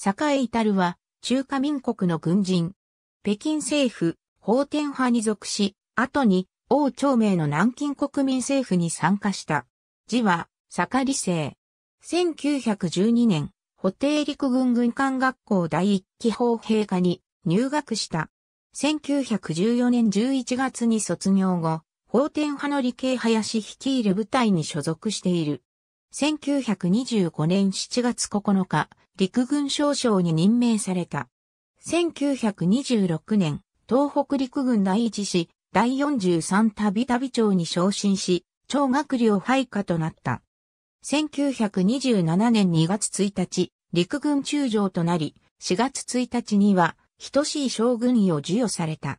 坂栄至は、中華民国の軍人。北京政府、法天派に属し、後に、王朝明の南京国民政府に参加した。字は、坂理生。1912年、補定陸軍軍艦学校第一期砲兵科に入学した。1914年11月に卒業後、法天派の理系林率いる部隊に所属している。1925年7月9日、陸軍少将に任命された。1926年、東北陸軍第一師、第43た旅長に昇進し、長学寮配下となった。1927年2月1日、陸軍中将となり、4月1日には、等しい将軍位を授与された。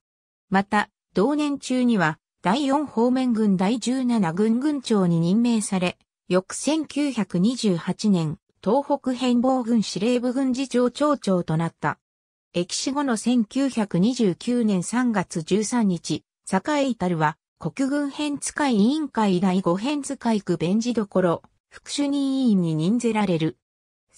また、同年中には、第4方面軍第17軍軍長に任命され、翌1928年、東北変貌軍司令部軍事長長長となった。歴史後の1929年3月13日、坂井至は国軍編使い委員会第五編使い区弁事所、副主任委員に任ぜられる。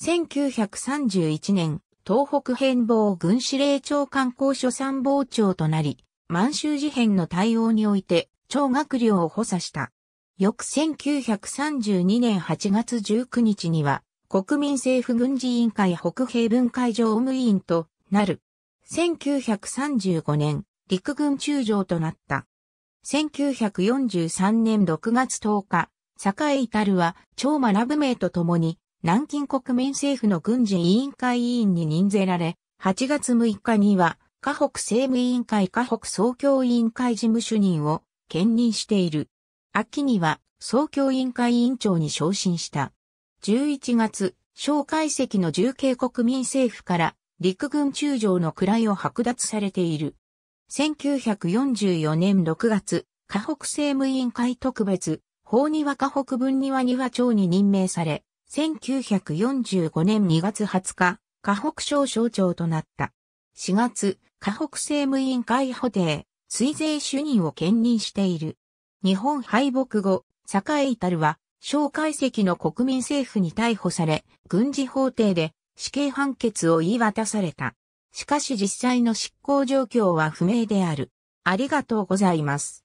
1931年、東北変貌軍司令長官公所参謀長となり、満州事変の対応において、長学寮を補佐した。翌1932年8月19日には、国民政府軍事委員会北平分会常務委員となる。1935年、陸軍中将となった。1943年6月10日、坂井至は、超学名と共に、南京国民政府の軍事委員会委員に任ぜられ、8月6日には、河北政務委員会河北総教委員会事務主任を兼任している。秋には、総教委員会委員長に昇進した。11月、小解石の重慶国民政府から陸軍中将の位を剥奪されている。1944年6月、河北政務委員会特別、法庭河北分庭庭長に任命され、1945年2月20日、河北省省長となった。4月、河北政務委員会補定、水税主任を兼任している。日本敗北後、坂井至は、蒋介石の国民政府に逮捕され、軍事法廷で死刑判決を言い渡された。しかし実際の執行状況は不明である。ありがとうございます。